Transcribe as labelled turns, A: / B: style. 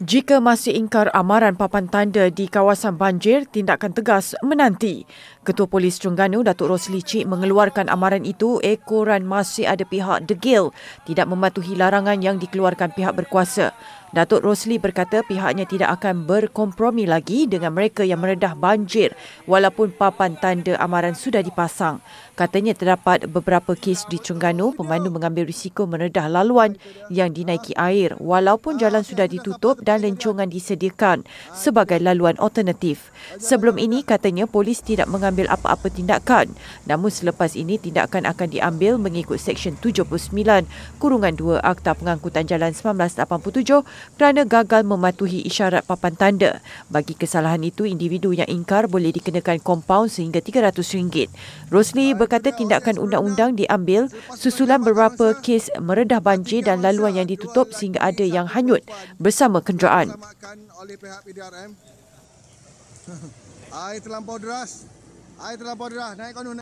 A: Jika masih ingkar amaran papan tanda di kawasan banjir, tindakan tegas menanti. Ketua Polis Terengganu, Datuk Rosli Cik mengeluarkan amaran itu ekoran masih ada pihak degil tidak mematuhi larangan yang dikeluarkan pihak berkuasa. Datuk Rosli berkata pihaknya tidak akan berkompromi lagi dengan mereka yang meredah banjir walaupun papan tanda amaran sudah dipasang. Katanya terdapat beberapa kes di Terengganu pemandu mengambil risiko meredah laluan yang dinaiki air walaupun jalan sudah ditutup dan lencongan disediakan sebagai laluan alternatif. Sebelum ini katanya polis tidak mengambil apa-apa tindakan namun selepas ini tindakan akan diambil mengikut Seksyen 79 Kurungan 2 Akta Pengangkutan Jalan 1987 kerana gagal mematuhi isyarat papan tanda. Bagi kesalahan itu, individu yang ingkar boleh dikenakan kompaun sehingga RM300. Rosli berkata tindakan undang-undang diambil susulan beberapa kes meredah banjir dan laluan yang ditutup sehingga ada yang hanyut bersama kenderaan. Air terlampau deras. Air terlampau deras. Naik konon.